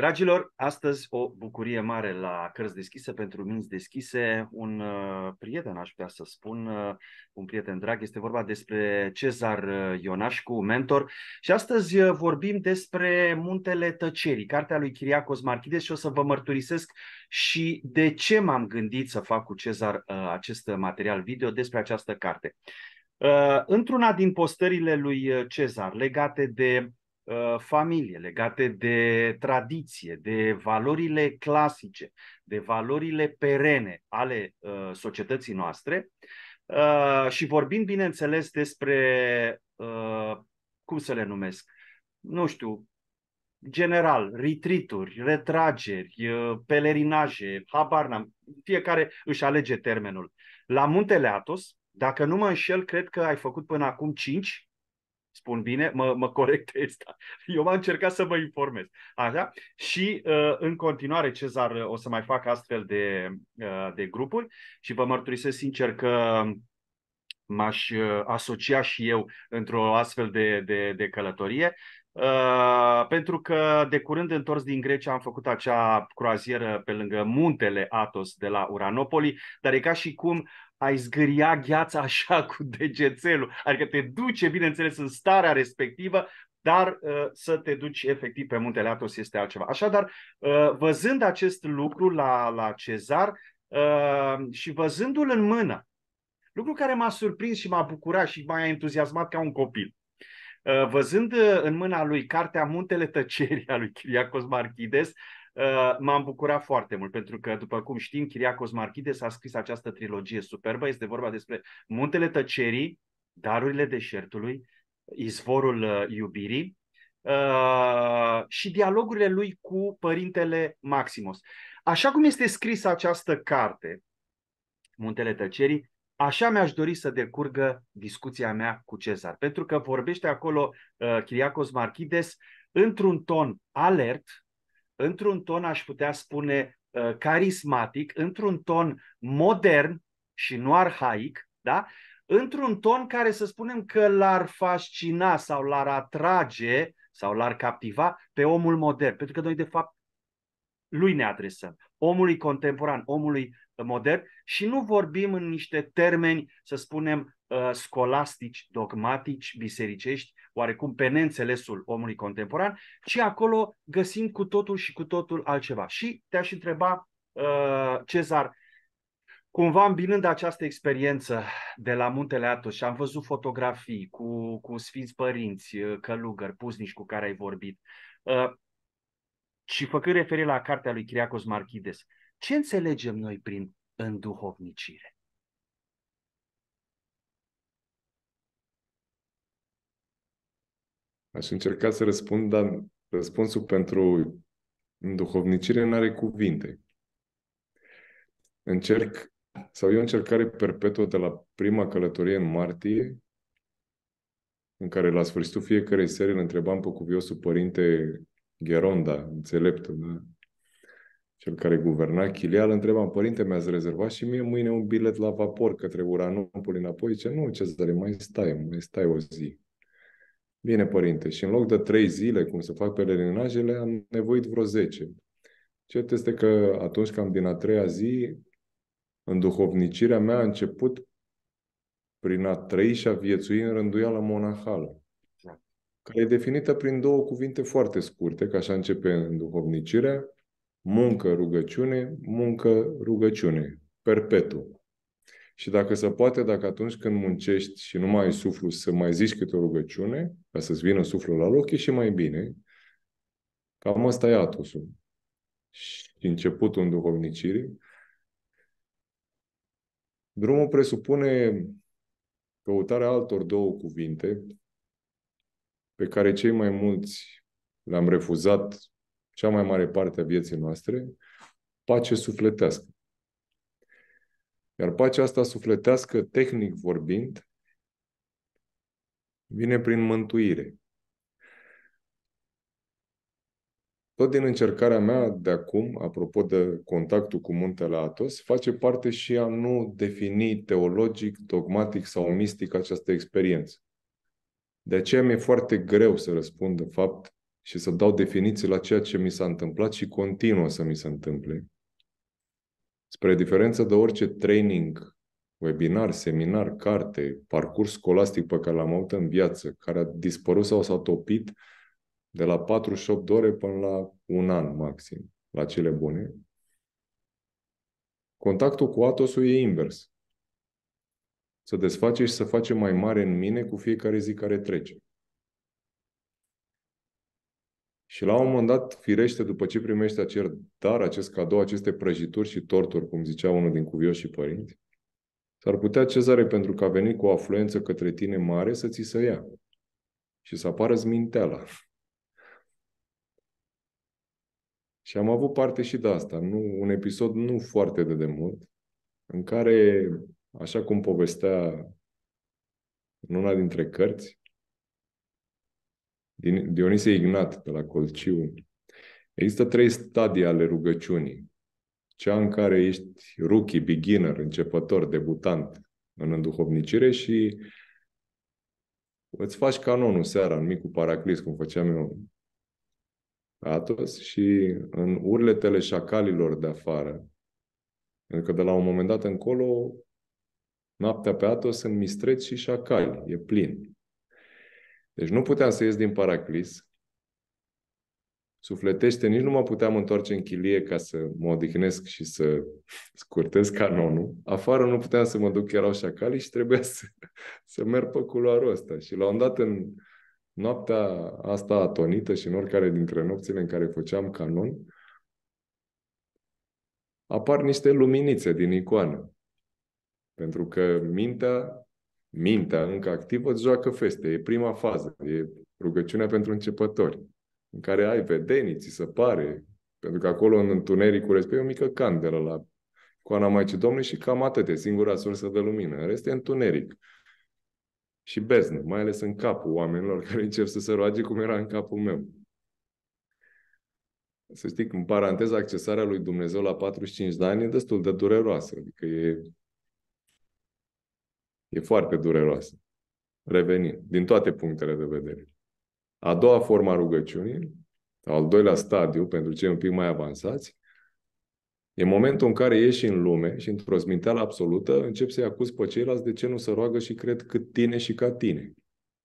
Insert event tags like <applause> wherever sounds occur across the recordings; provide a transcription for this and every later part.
Dragilor, astăzi o bucurie mare la Cărți Deschise pentru Minți Deschise. Un uh, prieten, aș putea să spun, uh, un prieten drag, este vorba despre Cezar uh, Ionașcu, mentor. Și astăzi uh, vorbim despre Muntele Tăcerii, cartea lui Chiriacos Marchides și o să vă mărturisesc și de ce m-am gândit să fac cu Cezar uh, acest material video despre această carte. Uh, într-una din postările lui Cezar legate de Uh, familie, legate de tradiție, de valorile clasice, de valorile perene ale uh, societății noastre uh, și vorbim, bineînțeles, despre, cum să le numesc, nu știu, general, retrituri, retrageri, pelerinaje, habar n-am, fiecare își alege termenul. La Muntele Atos, dacă nu mă înșel, cred că ai făcut până acum 5 spun bine, mă, mă corectez. <laughs> Eu m-am încercat să mă informez. Așa? Și uh, în continuare, Cezar, uh, o să mai fac astfel de, uh, de grupuri și vă mărturisesc sincer că m-aș uh, asocia și eu într-o astfel de, de, de călătorie Uh, pentru că de curând întors din Grecia am făcut acea croazieră pe lângă muntele Atos de la Uranopoli, dar e ca și cum ai zgâria gheața așa <laughs> cu degețelul, adică te duce, bineînțeles, în starea respectivă, dar uh, să te duci efectiv pe muntele Atos este altceva. Așadar, uh, văzând acest lucru la, la Cezar uh, și văzându-l în mână, lucru care m-a surprins și m-a bucurat și m-a entuziasmat ca un copil, Uh, văzând uh, în mâna lui cartea Muntele Tăcerii a lui Chiriacos Marchides, uh, m-am bucurat foarte mult, pentru că, după cum știm, Chiriacos Marchides a scris această trilogie superbă. Este vorba despre Muntele Tăcerii, Darurile Deșertului, Izvorul Iubirii și dialogurile lui cu părintele Maximos. Așa cum este scrisă această carte, Muntele Tăcerii, Așa mi-aș dori să decurgă discuția mea cu Cezar, pentru că vorbește acolo uh, Chiriacos Marchides într-un ton alert, într-un ton, aș putea spune, uh, carismatic, într-un ton modern și nu arhaic, da? într-un ton care să spunem că l-ar fascina sau l-ar atrage sau l-ar captiva pe omul modern, pentru că noi de fapt lui ne adresăm, omului contemporan, omului modern și nu vorbim în niște termeni, să spunem, uh, scolastici, dogmatici, bisericești, oarecum pe neînțelesul omului contemporan, ci acolo găsim cu totul și cu totul altceva. Și te-aș întreba, uh, Cezar, cumva îmbinând această experiență de la Muntele Atos și am văzut fotografii cu, cu sfinți părinți, uh, călugări, puznici cu care ai vorbit, și făcând referire la cartea lui Chiriacos Marchides, ce înțelegem noi prin înduhovnicire? Aș încerca să răspund, dar răspunsul pentru înduhovnicire nu are cuvinte. Încerc, sau e o încercare perpetuă de la prima călătorie în martie, în care la sfârșitul fiecarei serii îl întrebam pe cuviosul părinte Gheronda, înțeleptul, da? cel care guverna Chilia, îl întrebam, părinte, mi-ați rezervat și mie mâine un bilet la vapor către Uranopoli înapoi? Zice, nu, ce zare, mai stai, mai stai o zi. Bine, părinte, și în loc de trei zile, cum se fac pelerinajele, am nevoit vreo zece. Cert este că atunci cam din a treia zi, duhovnicirea mea a început prin a trăi și a viețui în rânduială monahală, da. care e definită prin două cuvinte foarte scurte, că așa începe duhovnicirea, Muncă, rugăciune, muncă, rugăciune. Perpetu. Și dacă se poate, dacă atunci când muncești și nu mai ai suflu să mai zici câte o rugăciune, ca să-ți vină suflul la loc, e și mai bine. Cam asta e atosul. Și începutul înduhovnicirii. Drumul presupune căutarea altor două cuvinte pe care cei mai mulți le-am refuzat cea mai mare parte a vieții noastre, pace sufletească. Iar pacea asta sufletească, tehnic vorbind, vine prin mântuire. Tot din încercarea mea de acum, apropo de contactul cu muntele Atos, face parte și a nu defini teologic, dogmatic sau mistic această experiență. De aceea mi-e foarte greu să răspund, de fapt, și să dau definiții la ceea ce mi s-a întâmplat și continuă să mi se întâmple. Spre diferență de orice training, webinar, seminar, carte, parcurs scolastic pe care l-am avut în viață, care a dispărut sau s-a topit de la 48 de ore până la un an maxim, la cele bune, contactul cu Atosul e invers. Să desface și să face mai mare în mine cu fiecare zi care trece. Și la un moment dat, firește, după ce primești acel dar, acest cadou, aceste prăjituri și torturi, cum zicea unul din cuvioșii părinți, s-ar putea Cezare, pentru că a venit cu o afluență către tine mare, să ți se ia și să apară zminteala. Și am avut parte și de asta, nu, un episod nu foarte de demult, în care, așa cum povestea în una dintre cărți, din Dionisie Ignat, de la Colciu, există trei stadii ale rugăciunii. Cea în care ești rookie, beginner, începător, debutant în înduhovnicire și îți faci canonul seara în micul paraclis, cum făceam eu Atos, și în urletele șacalilor de afară. Pentru că de la un moment dat încolo, noaptea pe Atos sunt mistreți și șacali, e plin. Deci nu puteam să ies din Paraclis. Sufletește, nici nu mă puteam întoarce în chilie ca să mă odihnesc și să scurtez canonul. Afară nu puteam să mă duc, erau șacali și trebuia să, să merg pe culoarul ăsta. Și la un dat în noaptea asta atonită și în oricare dintre nopțile în care făceam canon, apar niște luminițe din icoană. Pentru că mintea mintea încă activă, îți joacă feste. E prima fază, e rugăciunea pentru începători, în care ai vedenii, ți se pare, pentru că acolo în întunericul respectiv e o mică candelă la coana Maicii Domnului și cam atât, e singura sursă de lumină. În rest e întuneric și beznă, mai ales în capul oamenilor <laughs> care încep să se roage cum era în capul meu. Să știi, în paranteză, accesarea lui Dumnezeu la 45 de ani e destul de dureroasă. Adică e E foarte dureroasă. Revenim, din toate punctele de vedere. A doua formă a rugăciunii, sau al doilea stadiu, pentru cei un pic mai avansați, e momentul în care ieși în lume și într-o zminteală absolută începi să-i acuzi pe ceilalți de ce nu se roagă și cred cât tine și ca tine.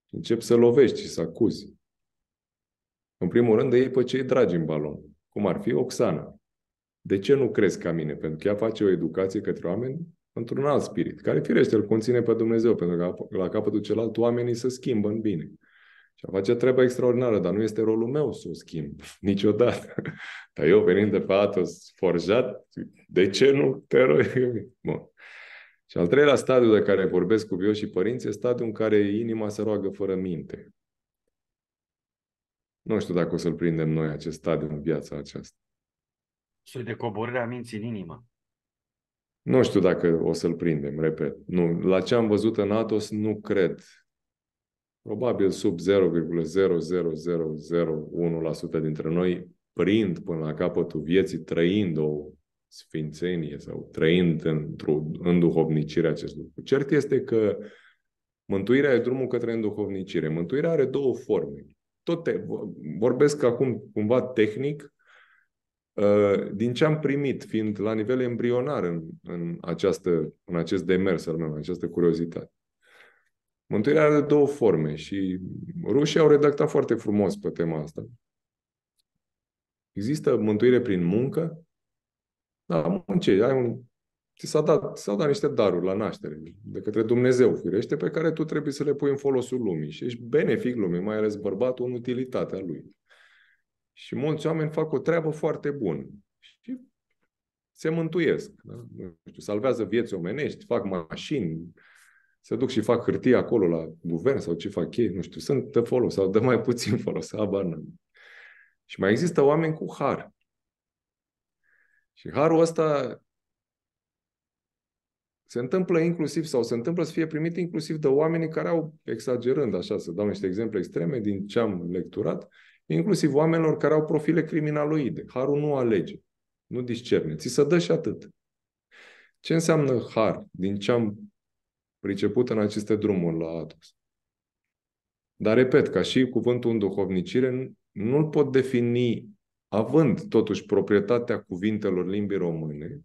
Începi să lovești și să acuzi. În primul rând, de ei pe cei dragi în balon, cum ar fi Oxana. De ce nu crezi ca mine? Pentru că ea face o educație către oameni într-un alt spirit, care firește îl conține pe Dumnezeu, pentru că la capătul celălalt oamenii se schimbă în bine. Și a face treaba extraordinară, dar nu este rolul meu să o schimb <laughs> niciodată. Dar eu venind de pe Atos forjat, de ce nu te rog? <laughs> Bun. Și al treilea stadiu de care vorbesc cu și părinții este stadiul în care inima se roagă fără minte. Nu știu dacă o să-l prindem noi acest stadiu în viața aceasta. Și de coborârea minții în inimă. Nu știu dacă o să-l prindem, repet. Nu, la ce am văzut în Atos, nu cred. Probabil sub 0,00001% dintre noi prind până la capătul vieții, trăind o sfințenie sau trăind într-o înduhovnicire acest lucru. Cert este că mântuirea e drumul către înduhovnicire. Mântuirea are două forme. Tot te, vorbesc acum cumva tehnic, Uh, din ce am primit, fiind la nivel embrionar în, în, această, în acest demers al meu, în această curiozitate. Mântuirea are două forme și rușii au redactat foarte frumos pe tema asta. Există mântuire prin muncă? Da, munce, ai un ți s-a dat, s-au dat niște daruri la naștere, de către Dumnezeu, firește, pe care tu trebuie să le pui în folosul lumii. Și ești benefic lumii, mai ales bărbatul, în utilitatea lui. Și mulți oameni fac o treabă foarte bună. Și se mântuiesc. Da? Nu știu, salvează vieți omenești, fac mașini, se duc și fac hârtie acolo la guvern sau ce fac ei, nu știu, sunt de folos sau de mai puțin <laughs> folos, abană. Și mai există oameni cu har. Și harul ăsta se întâmplă inclusiv sau se întâmplă să fie primit inclusiv de oamenii care au, exagerând așa, să dau niște exemple extreme din ce am lecturat, inclusiv oamenilor care au profile criminaloide. Harul nu alege, nu discerne, ți se dă și atât. Ce înseamnă har din ce am priceput în aceste drumuri la Atos? Dar repet, ca și cuvântul în duhovnicire, nu-l pot defini având totuși proprietatea cuvintelor limbii române,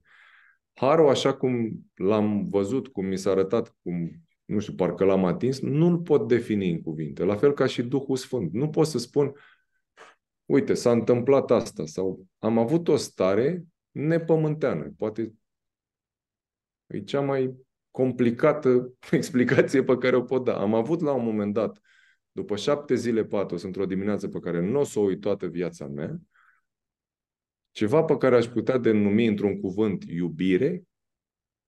harul, așa cum l-am văzut, cum mi s-a arătat, cum, nu știu, parcă l-am atins, nu-l pot defini în cuvinte. La fel ca și Duhul Sfânt. Nu pot să spun, uite, s-a întâmplat asta sau am avut o stare nepământeană. Poate e cea mai complicată <laughs> explicație pe care o pot da. Am avut la un moment dat, după șapte zile patos, într-o dimineață pe care nu o să o uit toată viața mea, ceva pe care aș putea denumi într-un cuvânt iubire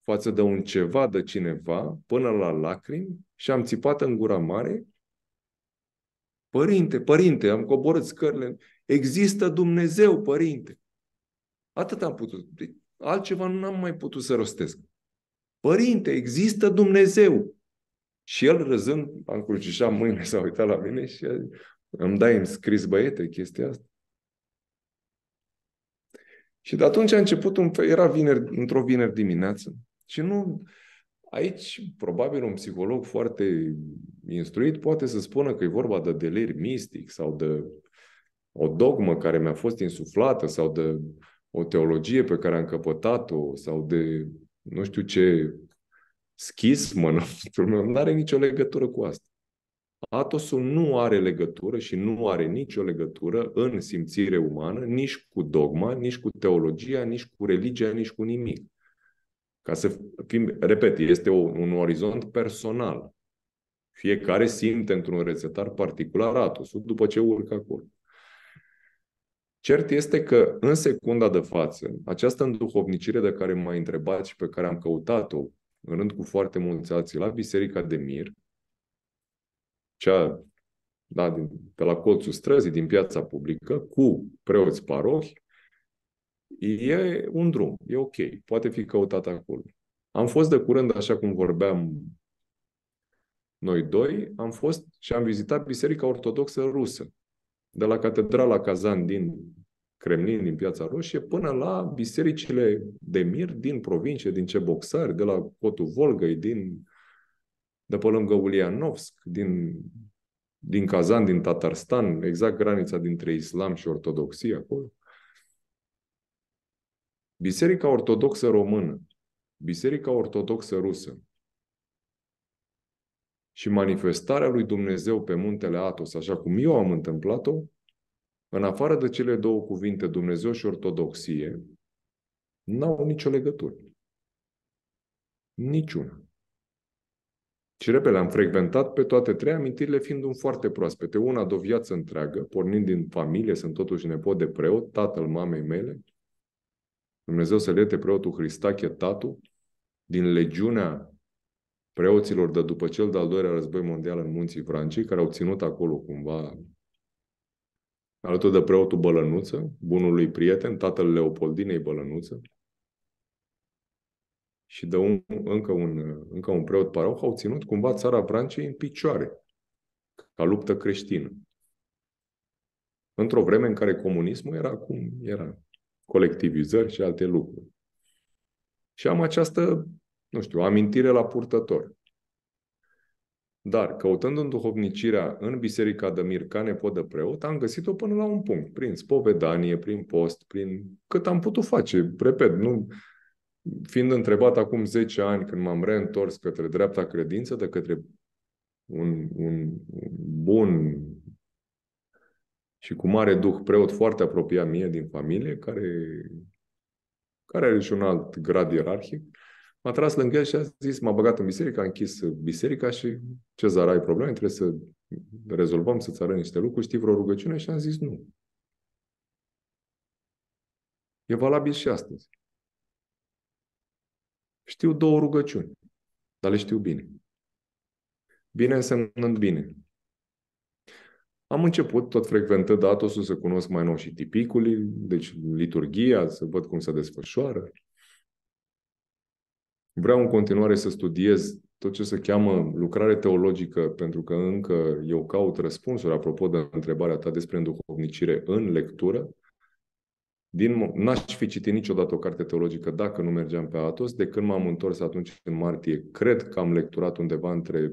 față de un ceva de cineva până la lacrimi și am țipat în gura mare Părinte, părinte, am coborât scările. Există Dumnezeu, părinte. Atât am putut. Altceva nu am mai putut să rostesc. Părinte, există Dumnezeu. Și el răzând, am încrucișat mâinile, s-a uitat la mine și a zis, îmi dai în scris, băiete, chestia asta? Și de atunci a început, un, era vineri, într-o vineri dimineață și nu, Aici, probabil, un psiholog foarte instruit poate să spună că e vorba de delir mistic sau de o dogmă care mi-a fost insuflată sau de o teologie pe care am căpătat-o sau de nu știu ce schismă nu are nicio legătură cu asta. Atosul nu are legătură și nu are nicio legătură în simțire umană, nici cu dogma, nici cu teologia, nici cu religia, nici cu nimic. Ca să fim, repet, este o, un orizont personal. Fiecare simte într-un rețetar particular atosul după ce urcă acolo. Cert este că în secunda de față, această înduhovnicire de care m a întrebat și pe care am căutat-o în rând cu foarte mulți alții la Biserica de Mir, cea da, din, de la colțul străzii, din piața publică, cu preoți parohi, E un drum, e ok, poate fi căutat acolo. Am fost de curând, așa cum vorbeam noi doi, am fost și am vizitat Biserica Ortodoxă Rusă, de la Catedrala Kazan din Kremlin, din Piața Roșie, până la bisericile de mir din provincie, din Ceboxari, de la Cotul Volgăi, din, de pe lângă Ulianovsk, din, din Kazan, din Tatarstan, exact granița dintre islam și ortodoxie acolo. Biserica Ortodoxă Română, Biserica Ortodoxă Rusă și manifestarea lui Dumnezeu pe muntele Atos, așa cum eu am întâmplat-o, în afară de cele două cuvinte, Dumnezeu și Ortodoxie, n-au nicio legătură. Niciuna. Și repede, am frecventat pe toate trei amintirile fiind un foarte proaspete. Una de o viață întreagă, pornind din familie, sunt totuși nepot de preot, tatăl mamei mele, Dumnezeu să lete preotul Hristache Tatu din legiunea preoților de după cel de-al doilea război mondial în munții Francii, care au ținut acolo cumva alături de preotul Bălănuță, bunului prieten, tatăl Leopoldinei Bălănuță, și de un, încă, un, încă un preot paroh, au ținut cumva țara Franței în picioare, ca luptă creștină. Într-o vreme în care comunismul era cum era colectivizări și alte lucruri. Și am această, nu știu, amintire la purtător. Dar, căutând duhovnicirea în biserica de Mirca, nepot de preot, am găsit-o până la un punct, prin spovedanie, prin post, prin cât am putut face. Repet, nu, fiind întrebat acum 10 ani, când m-am reîntors către dreapta credință, de către un, un bun și cu mare duh preot foarte apropiat mie din familie, care, care are și un alt grad ierarhic, m-a tras lângă el și a zis, m-a băgat în biserică, a închis biserica și zara ai probleme, trebuie să rezolvăm, să-ți arăt niște lucruri, știi vreo rugăciune? Și am zis nu. E valabil și astăzi. Știu două rugăciuni, dar le știu bine. Bine însemnând bine. Am început tot frecventând datosul să cunosc mai nou și tipicul, deci liturgia, să văd cum se desfășoară. Vreau în continuare să studiez tot ce se cheamă lucrare teologică, pentru că încă eu caut răspunsuri, apropo de întrebarea ta despre înduhovnicire în lectură. Din, n-aș fi citit niciodată o carte teologică dacă nu mergeam pe Atos. De când m-am întors atunci în martie, cred că am lecturat undeva între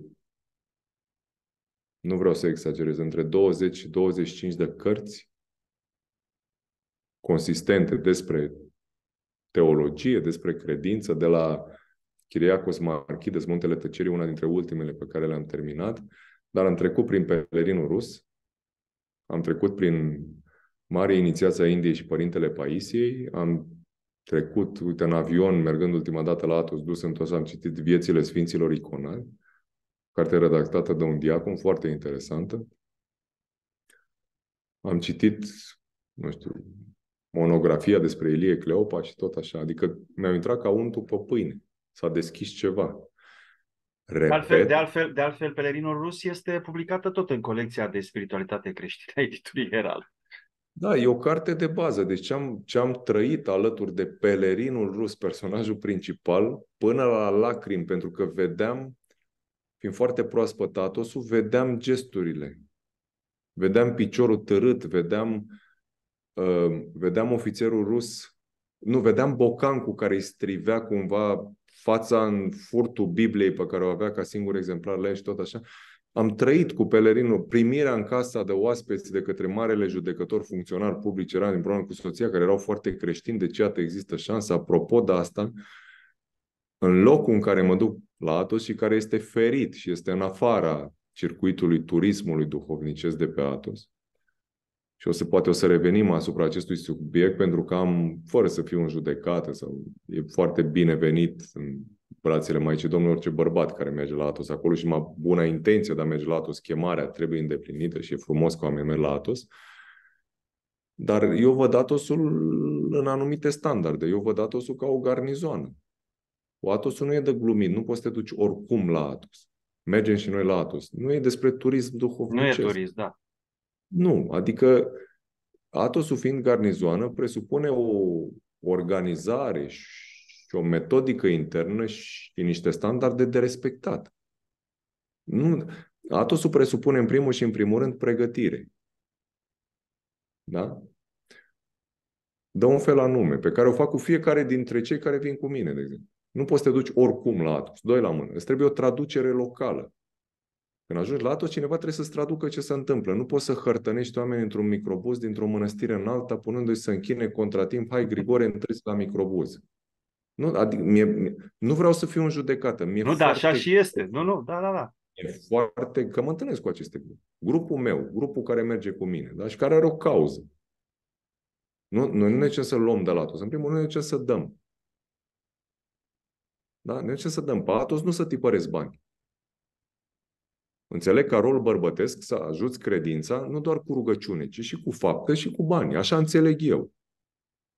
nu vreau să exagerez, între 20 și 25 de cărți consistente despre teologie, despre credință, de la Chiriacos Marchides, Muntele Tăcerii, una dintre ultimele pe care le-am terminat, dar am trecut prin Pelerinul Rus, am trecut prin Mare Inițiația Indiei și Părintele Paisiei, am trecut, uite, în avion, mergând ultima dată la Atos, dus întors, am citit Viețile Sfinților Iconari, carte redactată de un diacon, foarte interesantă. Am citit, nu știu, monografia despre Ilie Cleopa și tot așa. Adică mi-a intrat ca untul pe pâine. S-a deschis ceva. Repet. De altfel, de altfel, de altfel Pelerinul Rus este publicată tot în colecția de spiritualitate creștină a editurii Herald. Da, e o carte de bază. Deci ce am, ce am trăit alături de pelerinul rus, personajul principal, până la lacrimi, pentru că vedeam fiind foarte proaspăt atosul, vedeam gesturile. Vedeam piciorul tărât, vedeam, uh, vedeam ofițerul rus, nu, vedeam bocan cu care îi strivea cumva fața în furtul Bibliei pe care o avea ca singur exemplar la și tot așa. Am trăit cu pelerinul primirea în casa de oaspeți de către marele judecător funcționar public era împreună cu soția, care erau foarte creștini, deci ce există șansa. Apropo de asta, în locul în care mă duc la Atos și care este ferit și este în afara circuitului turismului duhovnicesc de pe Atos. Și o să, poate o să revenim asupra acestui subiect pentru că am, fără să fiu în judecată, sau e foarte binevenit în brațele Maicii Domnului orice bărbat care merge la Atos acolo și mai bună intenție de a merge la Atos, chemarea trebuie îndeplinită și e frumos că oamenii merg la Atos. Dar eu văd Atosul în anumite standarde. Eu văd Atosul ca o garnizoană. O Atos nu e de glumit, nu poți să te duci oricum la Atos. Mergem și noi la Atos. Nu e despre turism duhovnicesc. Nu e turism, da. Nu, adică Atosul fiind garnizoană presupune o organizare și o metodică internă și niște standarde de respectat. Nu, Atosul presupune în primul și în primul rând pregătire. Da? Dă un fel anume, pe care o fac cu fiecare dintre cei care vin cu mine, de exemplu. Nu poți să te duci oricum la Atos. Doi la mână. Îți trebuie o traducere locală. Când ajungi la Atos, cineva trebuie să-ți traducă ce se întâmplă. Nu poți să hărtănești oameni într-un microbuz dintr-o mănăstire în alta, punându-i să închine contratimp, hai Grigore, întârzi la microbuz. Nu, adic- mie, nu vreau să fiu în judecată. Mie nu, dar așa și este. Nu, nu, da, da, da. E foarte... Că mă întâlnesc cu aceste grupuri. Grupul meu, grupul care merge cu mine, da? și care are o cauză. Nu, noi nu ne ce să luăm de la toți. În primul rând, ne ce să dăm. Da? De ce să dăm patos? Nu să tipăresc bani. Înțeleg ca rol bărbătesc să ajuți credința nu doar cu rugăciune, ci și cu fapte și cu bani. Așa înțeleg eu.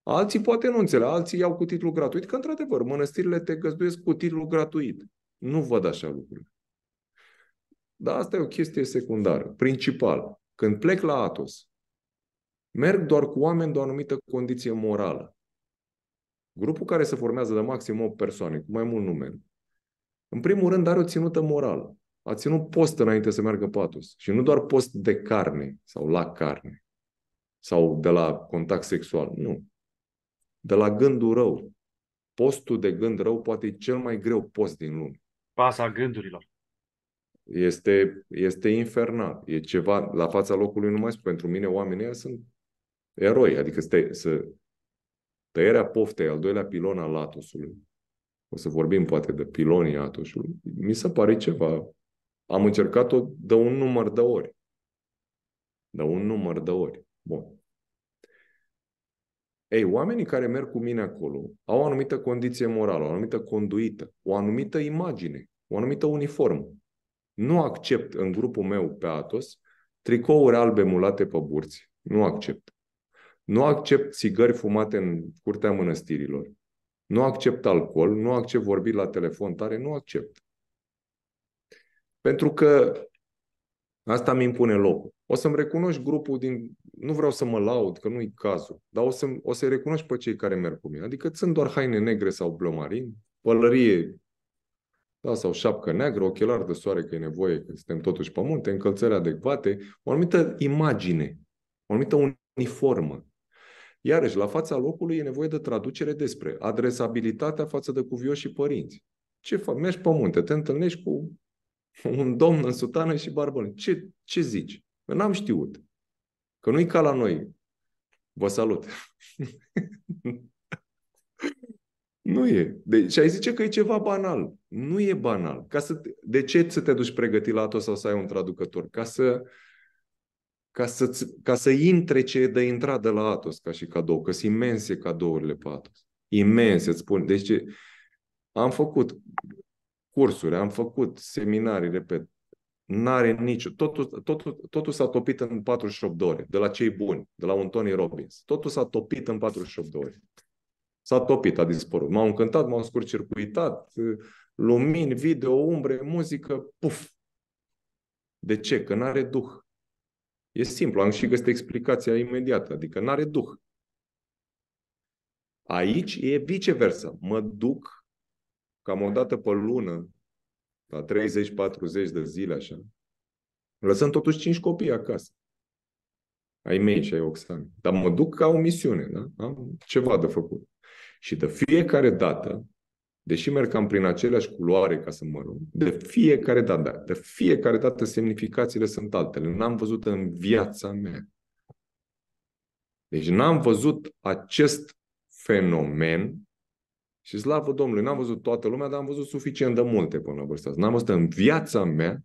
Alții poate nu înțeleg, alții iau cu titlu gratuit, că într-adevăr, mănăstirile te găzduiesc cu titlu gratuit. Nu văd așa lucruri. Dar asta e o chestie secundară. Principal, când plec la Atos, merg doar cu oameni de o anumită condiție morală. Grupul care se formează de maxim 8 persoane, cu mai mult nume, în primul rând are o ținută morală. A ținut post înainte să meargă patos. Și nu doar post de carne sau la carne sau de la contact sexual. Nu. De la gândul rău. Postul de gând rău poate e cel mai greu post din lume. Pasa gândurilor. Este, este infernal. E ceva la fața locului, nu mai spun. Pentru mine oamenii sunt eroi. Adică stai, să Tăierea poftei, al doilea pilon al atosului, o să vorbim poate de pilonii atosului, mi se pare ceva. Am încercat-o de un număr de ori. De un număr de ori. Bun. Ei, oamenii care merg cu mine acolo au o anumită condiție morală, o anumită conduită, o anumită imagine, o anumită uniformă. Nu accept în grupul meu pe Atos tricouri albe mulate pe burți. Nu accept. Nu accept țigări fumate în curtea mănăstirilor. Nu accept alcool, nu accept vorbit la telefon tare, nu accept. Pentru că asta mi impune locul. O să-mi recunoști grupul din... Nu vreau să mă laud, că nu-i cazul, dar o, să, o să-i recunoști pe cei care merg cu mine. Adică sunt doar haine negre sau blomarin, pălărie da, sau șapcă neagră, ochelari de soare, că e nevoie, că suntem totuși pe munte, încălțări adecvate, o anumită imagine, o anumită uniformă. Iarăși, la fața locului e nevoie de traducere despre adresabilitatea față de cuvioși și părinți. Ce fac? Mergi pe munte, te întâlnești cu un domn în sutană și barbă. Ce, ce zici? Eu n-am știut. Că nu-i ca la noi. Vă salut. <laughs> nu e. Deci ai zice că e ceva banal. Nu e banal. Ca să, de ce să te duci pregătit la tot sau să ai un traducător? Ca să uh, ca, să ca să intre ce e de intrat de la Atos ca și cadou, că sunt imense cadourile pe Atos. Imense, îți spun. Deci am făcut cursuri, am făcut seminarii, repet, n-are nicio... Totul, totul, totul s-a topit în 48 de ore, de la cei buni, de la un Tony Robbins. Totul s-a topit în 48 de ore. S-a topit, a dispărut. M-au încântat, m-au circuitat lumini, video, umbre, muzică, puf. De ce? Că n-are duh. E simplu, am și găsit explicația imediată, adică nu are duh. Aici e viceversa. Mă duc cam o dată pe lună, la 30-40 de zile așa, lăsăm totuși 5 copii acasă. Ai mei și ai Oxana. Dar mă duc ca o misiune, da? Am ceva de făcut. Și de fiecare dată deși merg cam prin aceleași culoare ca să mă rog, de fiecare dată, da, de fiecare dată semnificațiile sunt altele. N-am văzut în viața mea. Deci n-am văzut acest fenomen și slavă Domnului, n-am văzut toată lumea, dar am văzut suficient de multe până la vârsta N-am văzut în viața mea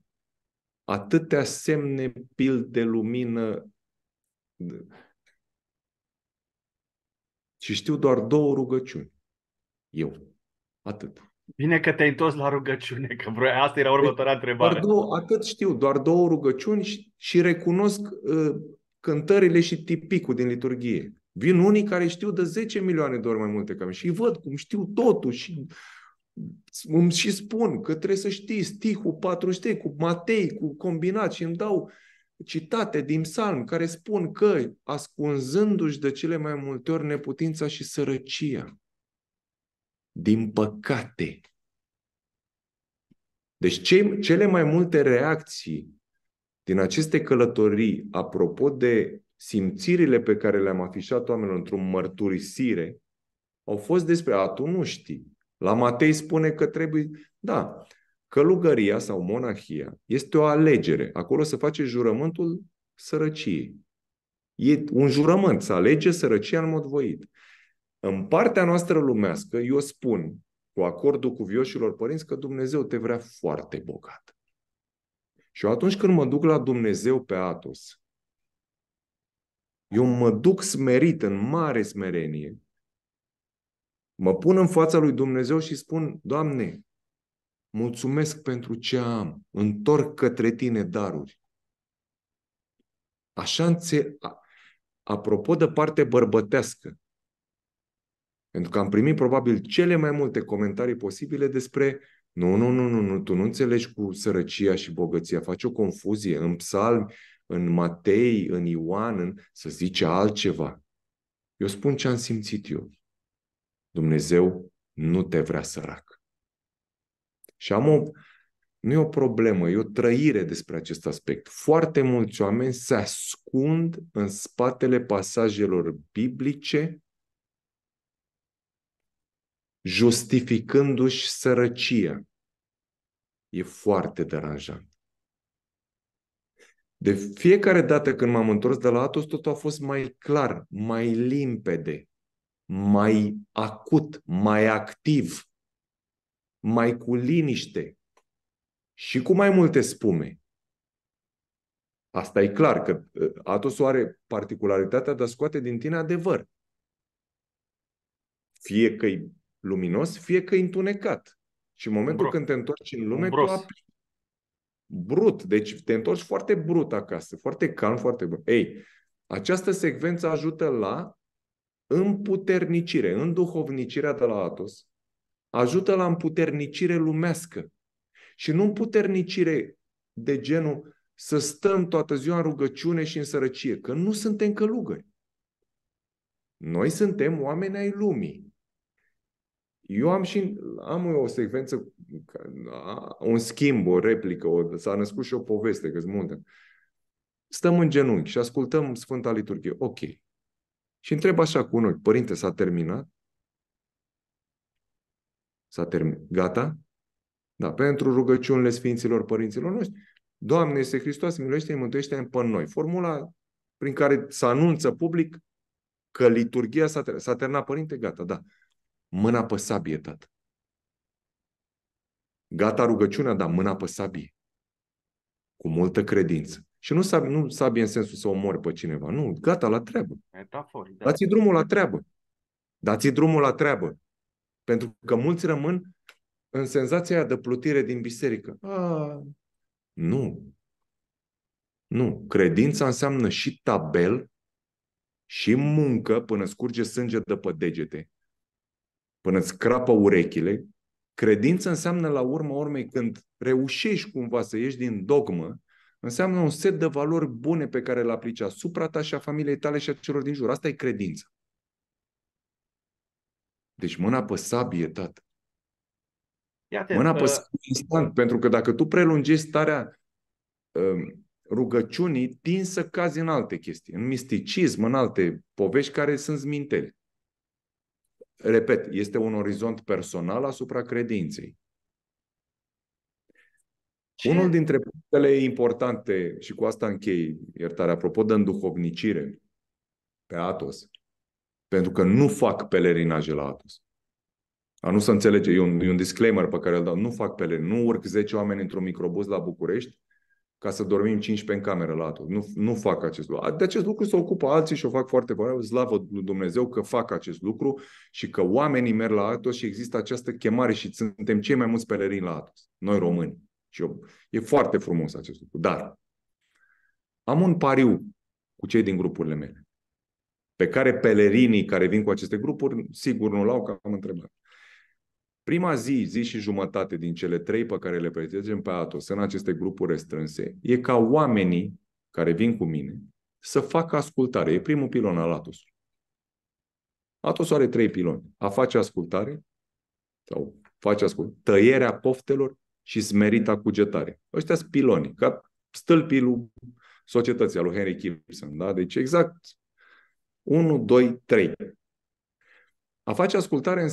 atâtea semne, pilde, lumină. Și știu doar două rugăciuni. Eu Atât. Bine că te-ai întors la rugăciune, că vreo, asta era următoarea păi, întrebare. Doar două, atât știu, doar două rugăciuni și, și recunosc uh, cântările și tipicul din liturghie. Vin unii care știu de 10 milioane de ori mai multe ca mine și văd cum știu totul și îmi și spun că trebuie să știi stihul 43 cu Matei, cu combinat și îmi dau citate din psalm care spun că ascunzându-și de cele mai multe ori neputința și sărăcia, din păcate. Deci ce, cele mai multe reacții din aceste călătorii, apropo de simțirile pe care le-am afișat oamenilor într-o mărturisire, au fost despre, a, tu nu știi. La Matei spune că trebuie, da, călugăria sau monahia este o alegere. Acolo se face jurământul sărăciei. E un jurământ, să alege sărăcia în mod voit. În partea noastră lumească, eu spun cu acordul cu vioșilor părinți că Dumnezeu te vrea foarte bogat. Și eu atunci când mă duc la Dumnezeu pe Atos, eu mă duc smerit, în mare smerenie, mă pun în fața lui Dumnezeu și spun, Doamne, mulțumesc pentru ce am, întorc către Tine daruri. Așa înțe... Apropo de parte bărbătească, pentru că am primit probabil cele mai multe comentarii posibile despre nu, nu, nu, nu, nu, tu nu înțelegi cu sărăcia și bogăția, faci o confuzie în psalmi, în Matei, în Ioan, în, să zice altceva. Eu spun ce am simțit eu. Dumnezeu nu te vrea sărac. Și am o, nu e o problemă, e o trăire despre acest aspect. Foarte mulți oameni se ascund în spatele pasajelor biblice justificându-și sărăcia. E foarte deranjant. De fiecare dată când m-am întors de la Atos, totul a fost mai clar, mai limpede, mai acut, mai activ, mai cu liniște și cu mai multe spume. Asta e clar, că uh, Atos are particularitatea de a scoate din tine adevăr. Fie că e luminos, fie că e întunecat. Și în momentul Bro. când te întorci în lume, Bro. tu aplici. Brut. Deci te întorci foarte brut acasă, foarte calm, foarte brut. Ei, această secvență ajută la împuternicire, duhovnicirea de la Atos, ajută la împuternicire lumească. Și nu împuternicire de genul să stăm toată ziua în rugăciune și în sărăcie, că nu suntem călugări. Noi suntem oameni ai lumii. Eu am și am o secvență, un schimb, o replică, o, s-a născut și o poveste, că multe. Stăm în genunchi și ascultăm Sfânta Liturghie. Ok. Și întreb așa cu unul, părinte, s-a terminat? S-a terminat. Gata? Da, pentru rugăciunile Sfinților Părinților noștri. Doamne, este Hristos, miluiește, mântuiește pe noi. Formula prin care se anunță public că liturgia s-a terminat. S-a terminat, părinte, gata, da mâna pe sabie, tată. Gata rugăciunea, dar mâna pe sabie. Cu multă credință. Și nu sabie, nu sabie în sensul să omori pe cineva. Nu, gata, la treabă. Metafori, da. Dați-i drumul la treabă. Dați-i drumul la treabă. Pentru că mulți rămân în senzația de plutire din biserică. A, nu. Nu. Credința înseamnă și tabel, și muncă până scurge sânge de pe degete, până îți crapă urechile, credință înseamnă la urma urmei când reușești cumva să ieși din dogmă, înseamnă un set de valori bune pe care le aplici asupra ta și a familiei tale și a celor din jur. Asta e credință. Deci mâna pe sabie, tată. Iată, mâna uh, pe sabie instant, pentru că dacă tu prelungești starea um, rugăciunii, tin să cazi în alte chestii, în misticism, în alte povești care sunt zminteli repet, este un orizont personal asupra credinței. Ce? Unul dintre punctele importante, și cu asta închei, iertare, apropo de înduhovnicire pe Atos, pentru că nu fac pelerinaje la Atos. A nu să înțelege, e un, e un disclaimer pe care îl dau, nu fac pele, nu urc 10 oameni într-un microbus la București ca să dormim 15 în cameră la atul. Nu, nu fac acest lucru. De acest lucru se ocupă alții și o fac foarte bine. Slavă lui Dumnezeu că fac acest lucru și că oamenii merg la Atos și există această chemare și suntem cei mai mulți pelerini la Atos. Noi români. Și eu, e foarte frumos acest lucru. Dar am un pariu cu cei din grupurile mele pe care pelerinii care vin cu aceste grupuri, sigur nu l-au, că am întrebat. Prima zi, zi și jumătate din cele trei pe care le petrecem pe Atos în aceste grupuri restrânse, e ca oamenii care vin cu mine să facă ascultare. E primul pilon al Atos. Atos are trei piloni. A face ascultare, sau face ascultare, tăierea poftelor și smerita cugetare. Ăștia sunt piloni, ca stâlpilul societății, al lui Henry Gibson. Da? Deci exact 1, 2, 3. A face ascultare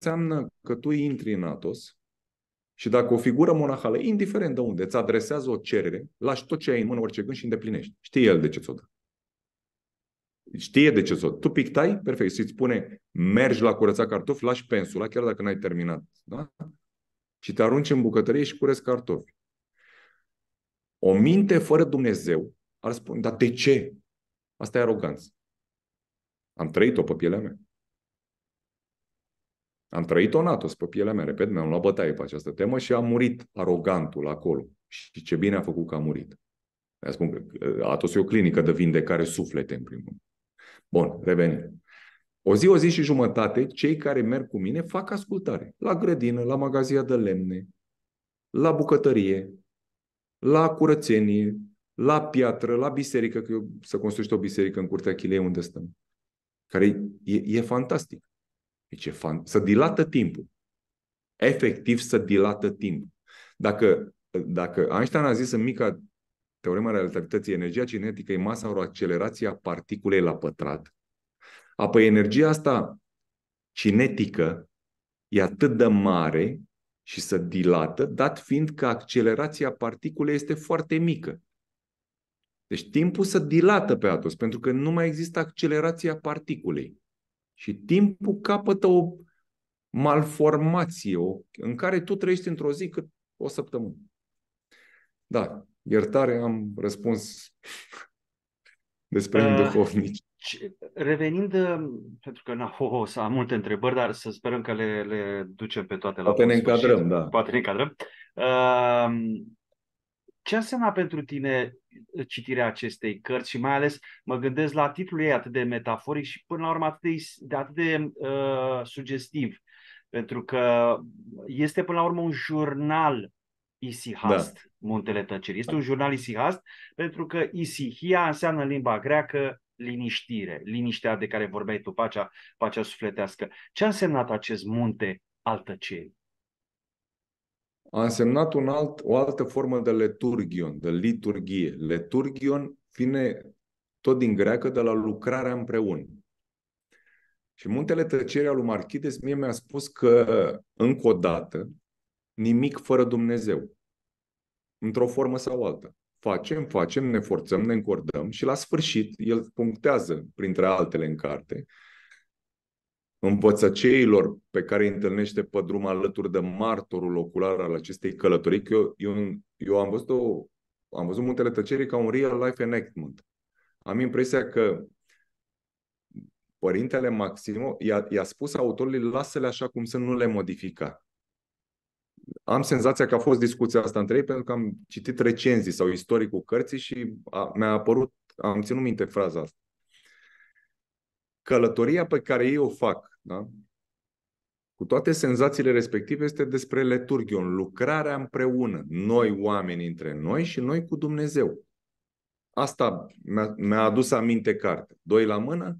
înseamnă că tu intri în Atos și dacă o figură monahală, indiferent de unde, îți adresează o cerere, lași tot ce ai în mână, orice gând și îndeplinești. Știe el de ce ți-o dă. Știe de ce ți-o dă. Tu pictai, perfect, și îți spune, mergi la curăța cartofi, lași pensula, chiar dacă n-ai terminat. Da? Și te arunci în bucătărie și curezi cartofi. O minte fără Dumnezeu ar spune, dar de ce? Asta e aroganță. Am trăit-o pe pielea mea. Am trăit o natos pe pielea mea, repet, mi-am luat bătaie pe această temă și a murit arogantul acolo. Și ce bine a făcut că a murit. Dar spun că Atos e o clinică de vindecare suflete, în primul rând. Bun, revenim. O zi, o zi și jumătate, cei care merg cu mine fac ascultare. La grădină, la magazia de lemne, la bucătărie, la curățenie, la piatră, la biserică, că eu, să construiești o biserică în curtea Chilei unde stăm, care e, e fantastic. Deci fan... să dilată timpul. Efectiv să dilată timpul. Dacă, dacă Einstein a zis în mica teorema relativității, energia cinetică e masa ori accelerația particulei la pătrat, apoi energia asta cinetică e atât de mare și să dilată, dat fiind că accelerația particulei este foarte mică. Deci timpul să dilată pe atos, pentru că nu mai există accelerația particulei. Și timpul capătă o malformație o, în care tu trăiești într-o zi cât o săptămână. Da, iertare, am răspuns <laughs> despre uh, duhovnici. Revenind, uh, pentru că na, ho, ho, să am multe întrebări, dar să sperăm că le, le ducem pe toate la Poate ne încadrăm, da. Poate ne încadrăm. Uh, ce înseamnă pentru tine citirea acestei cărți și mai ales mă gândesc la titlul ei atât de metaforic și până la urmă atât de, de atât de uh, sugestiv, pentru că este până la urmă un jurnal Isihast, da. Muntele Tăcerii. Este da. un jurnal Isihast pentru că Isihia înseamnă în limba greacă liniștire, liniștea de care vorbeai tu, pacea, pacea sufletească. Ce a însemnat acest munte al tăcerii? a însemnat un alt, o altă formă de leturgion, de liturgie. Leturgion vine tot din greacă de la lucrarea împreună. Și Muntele Tăcerii al lui Marchides mie mi-a spus că, încă o dată, nimic fără Dumnezeu, într-o formă sau alta. Facem, facem, ne forțăm, ne încordăm și la sfârșit el punctează, printre altele în carte, învățăceilor pe care îi întâlnește pe drum alături de martorul ocular al acestei călătorii, că eu, eu, eu am văzut o, am văzut Muntele Tăcerii ca un real life enactment. Am impresia că Părintele Maximo i-a, i-a spus autorului lasă-le așa cum sunt, nu le modifica. Am senzația că a fost discuția asta între ei pentru că am citit recenzii sau istoricul cărții și a, mi-a apărut, am ținut minte fraza asta călătoria pe care ei o fac, da? cu toate senzațiile respective, este despre leturghion, lucrarea împreună, noi oameni între noi și noi cu Dumnezeu. Asta mi-a, mi-a adus aminte carte. Doi la mână,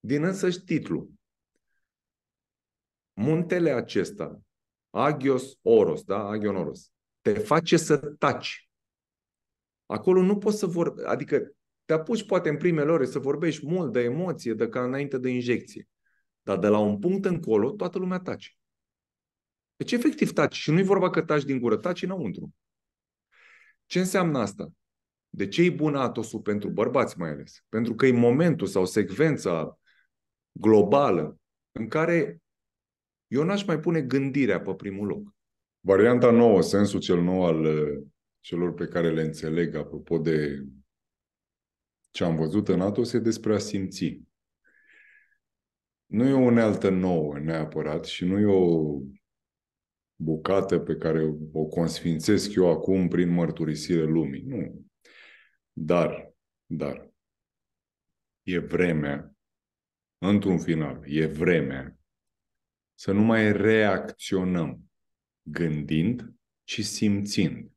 din însăși titlu. Muntele acesta, Agios Oros, da? Agion Oros, te face să taci. Acolo nu poți să vorbești, adică te apuci poate în primele ore să vorbești mult de emoție, de ca înainte de injecție. Dar de la un punct încolo, toată lumea taci. Deci efectiv taci. Și nu-i vorba că taci din gură, taci înăuntru. Ce înseamnă asta? De ce e bun atosul pentru bărbați mai ales? Pentru că e momentul sau secvența globală în care eu n-aș mai pune gândirea pe primul loc. Varianta nouă, sensul cel nou al uh, celor pe care le înțeleg apropo de ce am văzut în Atos e despre a simți. Nu e o unealtă nouă neapărat și nu e o bucată pe care o consfințesc eu acum prin mărturisire lumii. Nu. Dar, dar, e vremea, într-un final, e vremea să nu mai reacționăm gândind, ci simțind.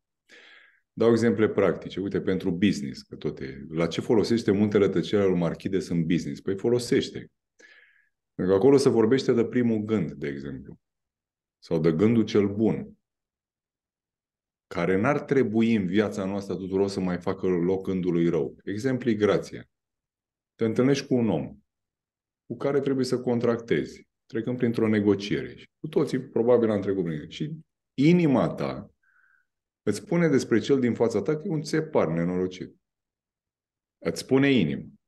Dau exemple practice. Uite, pentru business, că tot e. La ce folosește muntele tăcerea lui Marchides în business? Păi folosește. Pentru că acolo se vorbește de primul gând, de exemplu. Sau de gândul cel bun. Care n-ar trebui în viața noastră tuturor să mai facă loc gândului rău. Exemplu, grația. Te întâlnești cu un om cu care trebuie să contractezi, trecând printr-o negociere. Și cu toții probabil am trecut prin Și inima ta îți spune despre cel din fața ta că e un țepar nenorocit. Îți spune inim.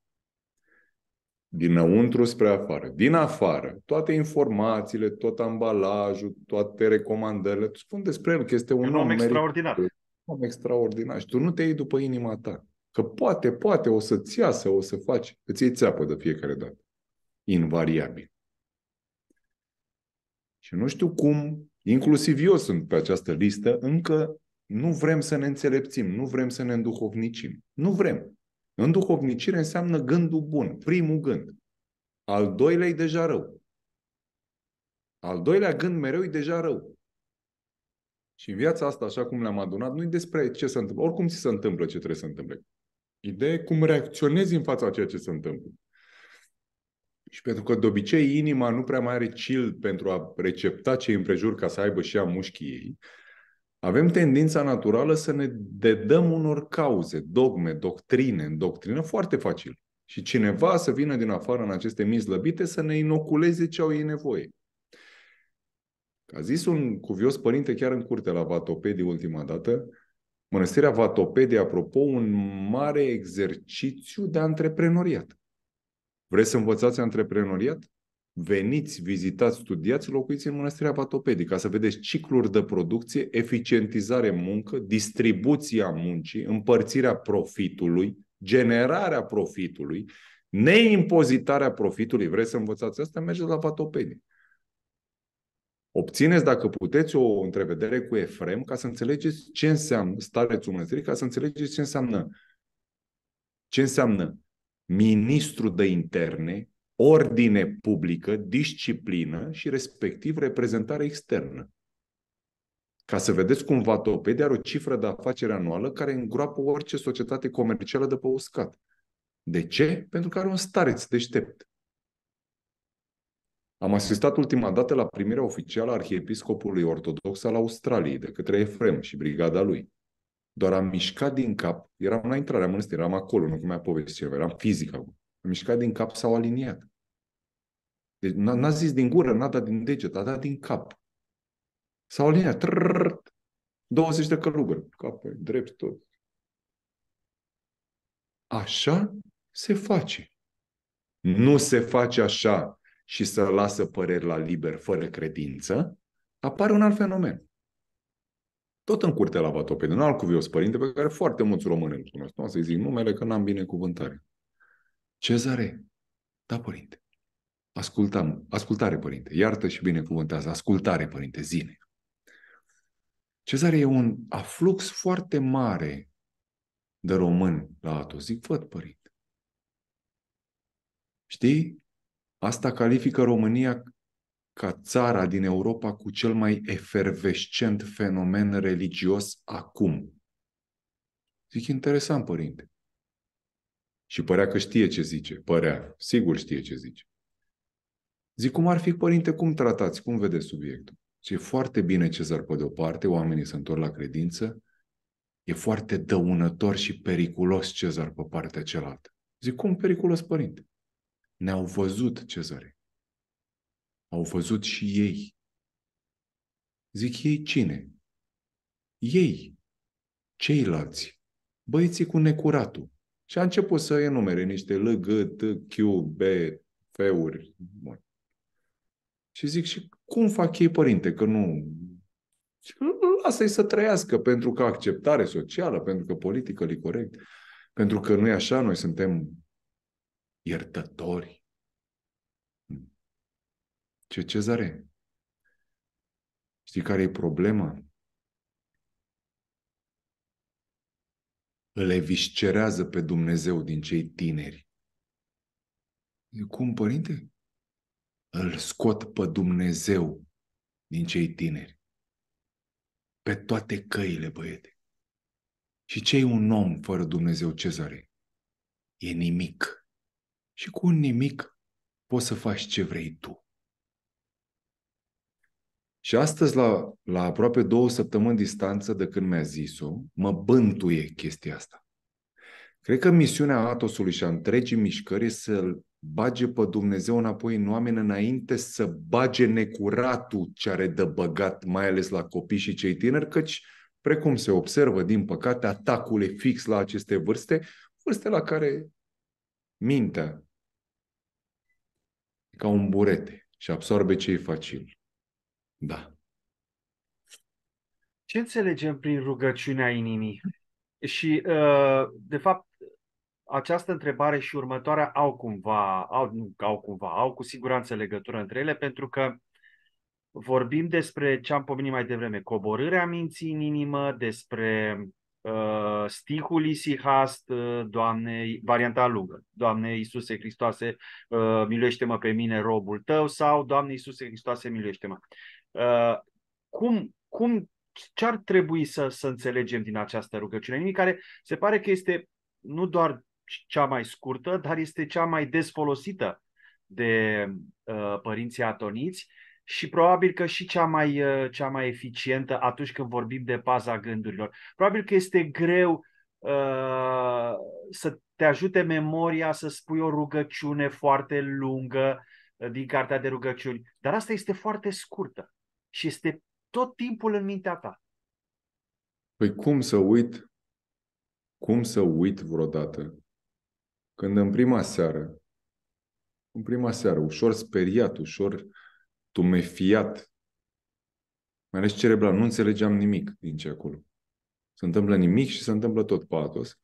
Dinăuntru spre afară. Din afară, toate informațiile, tot ambalajul, toate recomandările, îți spun despre el că este un, un om, om extraordinar. Un om extraordinar. Și tu nu te iei după inima ta. Că poate, poate o să-ți iasă, o să faci. Îți iei țeapă de fiecare dată. Invariabil. Și nu știu cum, inclusiv eu sunt pe această listă, încă nu vrem să ne înțelepțim, nu vrem să ne înduhovnicim. Nu vrem. Înduhovnicire înseamnă gândul bun, primul gând. Al doilea e deja rău. Al doilea gând mereu e deja rău. Și în viața asta, așa cum le-am adunat, nu e despre ce se întâmplă. Oricum ți se întâmplă ce trebuie să întâmple. Ideea e cum reacționezi în fața ceea ce se întâmplă. Și pentru că de obicei inima nu prea mai are chill pentru a recepta ce împrejur ca să aibă și a mușchii ei, avem tendința naturală să ne dedăm unor cauze, dogme, doctrine, în doctrină foarte facil. Și cineva să vină din afară în aceste mii slăbite să ne inoculeze ce au ei nevoie. A zis un cuvios părinte chiar în curte la Vatopedii ultima dată, Mănăstirea Vatopedii, apropo, un mare exercițiu de antreprenoriat. Vreți să învățați antreprenoriat? veniți, vizitați, studiați, locuiți în Mănăstirea Patopedii, ca să vedeți cicluri de producție, eficientizare muncă, distribuția muncii, împărțirea profitului, generarea profitului, neimpozitarea profitului. Vreți să învățați asta? Mergeți la Patopedii. Obțineți, dacă puteți, o întrevedere cu Efrem ca să înțelegeți ce înseamnă starețul mănăstirii, ca să înțelegeți ce înseamnă ce înseamnă ministru de interne, ordine publică, disciplină și respectiv reprezentare externă. Ca să vedeți cum Vatopedia are o cifră de afaceri anuală care îngroapă orice societate comercială de pe uscat. De ce? Pentru că are un stareț deștept. Am asistat ultima dată la primirea oficială a arhiepiscopului ortodox al Australiei de către Efrem și brigada lui. Doar am mișcat din cap, eram la intrarea mănăstirii, eram acolo, nu cum mi-a povestit ceva, eram fizic acum mișcat din cap sau aliniat. Deci n-a zis din gură, n-a dat din deget, a dat din cap. S-au aliniat. Trrr, 20 de călugări. Cap, drept, tot. Așa se face. Nu se face așa și să lasă păreri la liber fără credință, apare un alt fenomen. Tot în curte la Vatopede, un alt cuvios părinte pe care foarte mulți români îl cunosc. Nu o să-i zic numele că n-am binecuvântare. Cezare, da, părinte. Ascultăm, ascultare, părinte. Iartă și binecuvântează. Ascultare, părinte, zine. Cezare e un aflux foarte mare de români la Atos. Zic, văd, părinte. Știi? Asta califică România ca țara din Europa cu cel mai efervescent fenomen religios acum. Zic, interesant, părinte. Și părea că știe ce zice. Părea. Sigur știe ce zice. Zic, cum ar fi, părinte, cum tratați, cum vedeți subiectul? Ce e foarte bine, Cezar, pe de-o parte, oamenii se întorc la credință, e foarte dăunător și periculos Cezar pe partea cealaltă. Zic, cum periculos, părinte? Ne-au văzut cezare. Au văzut și ei. Zic, ei cine? Ei. Ceilalți. Băieții cu necuratul. Și a început să enumere niște L, G, T, Q, B, F-uri. Bun. Și zic, și cum fac ei, părinte, că nu... Lasă-i să trăiască, pentru că acceptare socială, pentru că politică e corect, pentru că nu e așa, noi suntem iertători. Ce cezare? Știi care e problema? îl eviscerează pe Dumnezeu din cei tineri. Cum, părinte? Îl scot pe Dumnezeu din cei tineri. Pe toate căile, băiete. Și ce un om fără Dumnezeu, Cezare? E nimic. Și cu un nimic poți să faci ce vrei tu. Și astăzi, la, la aproape două săptămâni distanță de când mi-a zis-o, mă bântuie chestia asta. Cred că misiunea Atosului și a întregii mișcări este să-L bage pe Dumnezeu înapoi în oameni înainte să bage necuratul ce are de băgat, mai ales la copii și cei tineri, căci, precum se observă, din păcate, atacul e fix la aceste vârste, vârste la care mintea e ca un burete și absorbe ce e facil. Da. Ce înțelegem prin rugăciunea inimii? Și, uh, de fapt, această întrebare și următoarea au cumva, au, nu, au cumva, au cu siguranță legătură între ele, pentru că vorbim despre ce am pomenit mai devreme, coborârea minții în inimă, despre uh, stihul isihast, uh, Doamne, varianta lungă, Doamne Iisuse Hristoase, uh, miluiește-mă pe mine, robul tău, sau Doamne Iisuse Hristoase, miluiește-mă. Uh, cum, cum, ce ar trebui să, să înțelegem din această rugăciune? Nimic care se pare că este nu doar cea mai scurtă, dar este cea mai des folosită de uh, părinții atoniți și probabil că și cea mai, uh, cea mai eficientă atunci când vorbim de paza gândurilor. Probabil că este greu uh, să te ajute memoria să spui o rugăciune foarte lungă uh, din cartea de rugăciuni, dar asta este foarte scurtă și este tot timpul în mintea ta. Păi cum să uit, cum să uit vreodată când în prima seară, în prima seară, ușor speriat, ușor tumefiat, mai ales cerebral, nu înțelegeam nimic din ce acolo. Se întâmplă nimic și se întâmplă tot patos.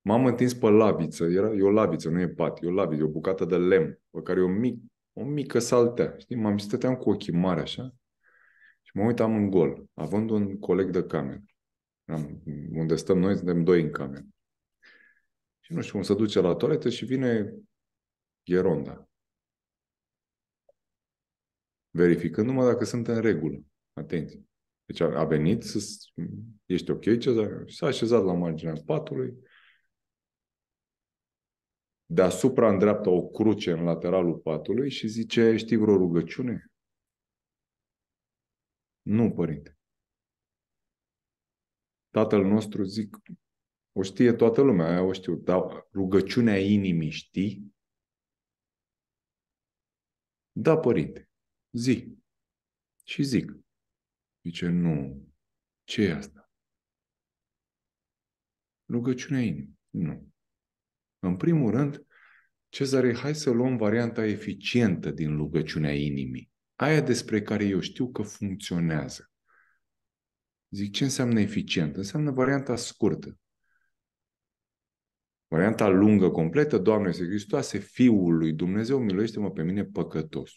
M-am întins pe laviță, era, e o laviță, nu e pat, e o laviță, e o bucată de lemn, pe care e o, mic, o mică saltea, știi? M-am stăteam cu ochii mari așa și mă uitam în gol, având un coleg de cameră. Am, unde stăm noi, suntem doi în cameră. Și nu știu cum se duce la toaletă și vine Gheronda. Verificându-mă dacă sunt în regulă. Atenție. Deci a, a venit să... Ești ok, Cezar? S-a așezat la marginea patului. Deasupra, în dreapta, o cruce în lateralul patului și zice, știi vreo rugăciune? Nu, părinte. Tatăl nostru, zic, o știe toată lumea, aia o știu, dar rugăciunea inimii știi? Da, părinte, zi. Și zic. Zice, nu, ce e asta? Rugăciunea inimii. Nu. În primul rând, Cezare, hai să luăm varianta eficientă din rugăciunea inimii aia despre care eu știu că funcționează. Zic, ce înseamnă eficient? Înseamnă varianta scurtă. Varianta lungă, completă, Doamne Iisus Hristoase, Fiul lui Dumnezeu, miluiește-mă pe mine păcătos.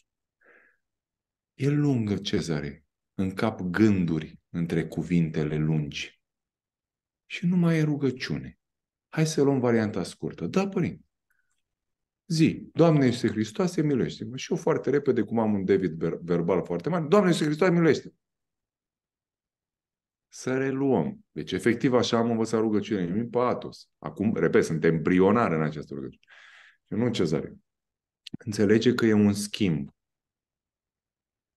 E lungă, cezare, în cap gânduri între cuvintele lungi. Și nu mai e rugăciune. Hai să luăm varianta scurtă. Da, părinte. Zi, Doamne Iisuse Hristoase, miluiește-mă. Și eu foarte repede, cum am un David verbal foarte mare, Doamne Iisuse Hristoase, miluiește -mă. Să reluăm. Deci, efectiv, așa am învățat rugăciunea. Numim pe patos. Acum, repet, suntem brionari în această rugăciune. Eu nu în cezare. Înțelege că e un schimb.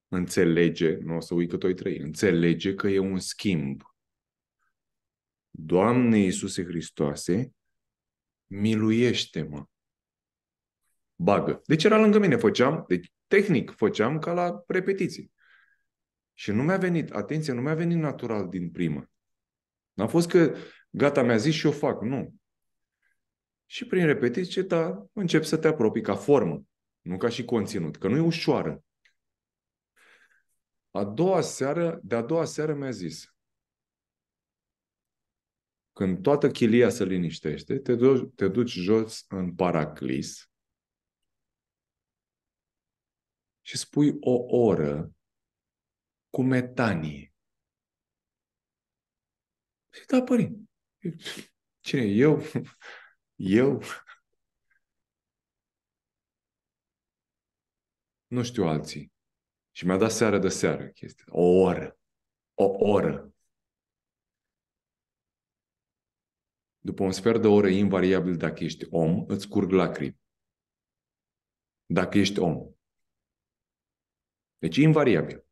Înțelege, nu o să uit că toi trei, înțelege că e un schimb. Doamne Iisuse Hristoase, miluiește-mă bagă. Deci era lângă mine, făceam, deci tehnic făceam ca la repetiții. Și nu mi-a venit, atenție, nu mi-a venit natural din primă. N-a fost că gata, mi-a zis și eu fac. Nu. Și prin repetiție, da, încep să te apropii ca formă, nu ca și conținut, că nu e ușoară. A doua seară, de-a doua seară mi-a zis, când toată chilia se liniștește, te duci, te duci jos în paraclis și spui o oră cu metanie. Și da, părinte, cine eu? Eu? Nu știu alții. Și mi-a dat seară de seară chestia. O oră. O oră. După un sfert de oră, invariabil, dacă ești om, îți curg lacrimi. Dacă ești om. Deci invariabil.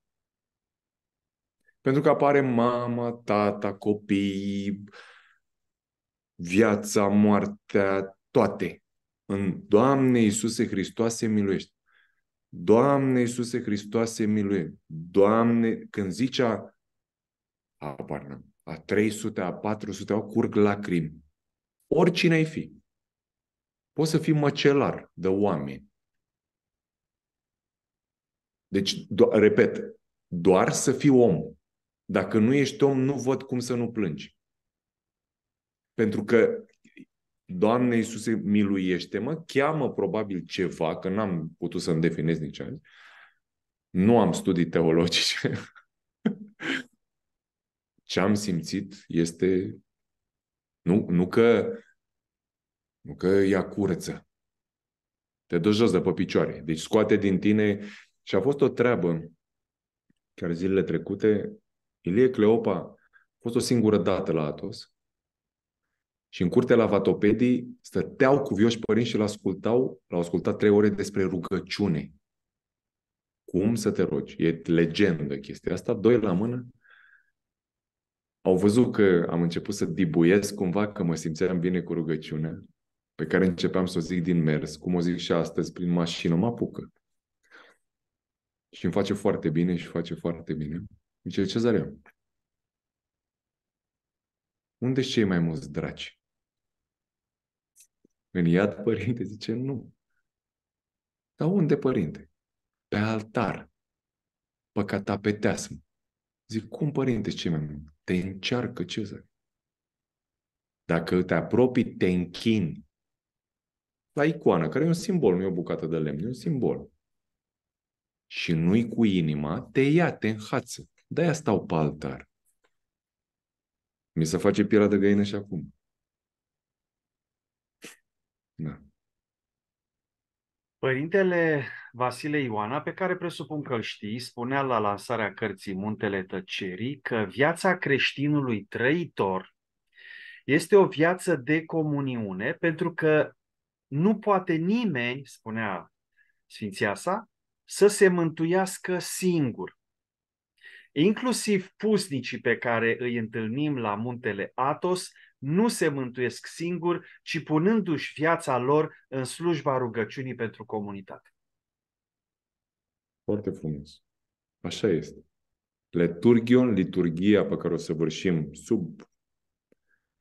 Pentru că apare mama, tata, copii, viața, moartea, toate. În Doamne Iisuse Hristoase miluiește. Doamne Iisuse Hristoase miluiește. Doamne, când zice apar a, am a 300, a 400, au curg lacrimi. Oricine ai fi. Poți să fii măcelar de oameni. Deci, do- repet, doar să fii om. Dacă nu ești om, nu văd cum să nu plângi. Pentru că, Doamne Iisuse, miluiește-mă, cheamă probabil ceva, că n-am putut să-mi definez nici azi. Nu am studii teologice. <laughs> Ce am simțit este nu, nu că nu că ea curăță. Te duci jos de pe picioare. Deci scoate din tine și a fost o treabă, chiar zilele trecute, Ilie Cleopa a fost o singură dată la Atos și în curtea la Vatopedii stăteau vioși părinți și l-ascultau, l-au ascultat trei ore despre rugăciune. Cum să te rogi? E legendă chestia asta, doi la mână. Au văzut că am început să dibuiesc cumva, că mă simțeam bine cu rugăciunea, pe care începeam să o zic din mers, cum o zic și astăzi, prin mașină, mă apucă. Și îmi face foarte bine și face foarte bine. Zice, Cezarea, unde cei mai mulți draci? În iad, <laughs> părinte? Zice, nu. Dar unde, părinte? Pe altar. Păcata pe teasmă. Zic, cum, părinte, ce mai mult? Te încearcă, Cezar. Dacă te apropii, te închini. La icoană, care e un simbol, nu e o bucată de lemn, e un simbol și nu-i cu inima, te ia, te înhață. De-aia stau pe altar. Mi se face pira de găină și acum. Da. Părintele Vasile Ioana, pe care presupun că îl știi, spunea la lansarea cărții Muntele Tăcerii că viața creștinului trăitor este o viață de comuniune, pentru că nu poate nimeni, spunea Sfinția sa, să se mântuiască singur. Inclusiv pusnicii pe care îi întâlnim la muntele Atos nu se mântuiesc singuri, ci punându-și viața lor în slujba rugăciunii pentru comunitate. Foarte frumos. Așa este. Leturgion, liturgia pe care o săvârșim sub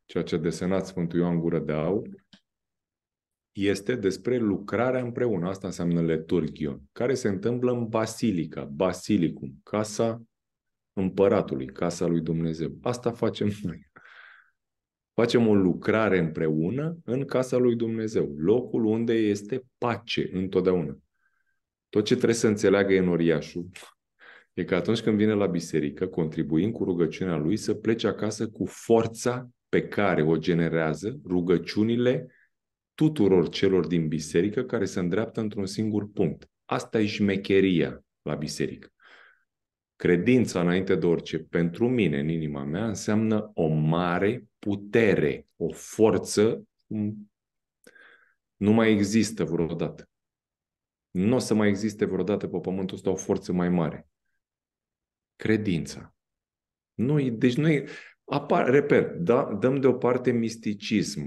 ceea ce a desenat Sfântul Ioan Gură de Aur, este despre lucrarea împreună. Asta înseamnă leturgion, care se întâmplă în basilica, basilicum, casa împăratului, casa lui Dumnezeu. Asta facem noi. Facem o lucrare împreună în casa lui Dumnezeu, locul unde este pace întotdeauna. Tot ce trebuie să înțeleagă enoriașul e că atunci când vine la biserică, contribuind cu rugăciunea lui, să plece acasă cu forța pe care o generează rugăciunile tuturor celor din biserică care se îndreaptă într-un singur punct. Asta e șmecheria la biserică. Credința înainte de orice, pentru mine, în inima mea, înseamnă o mare putere, o forță cum nu mai există vreodată. Nu o să mai existe vreodată pe pământul ăsta o forță mai mare. Credința. Nu, deci nu e, apar, repet, da, dăm deoparte misticism,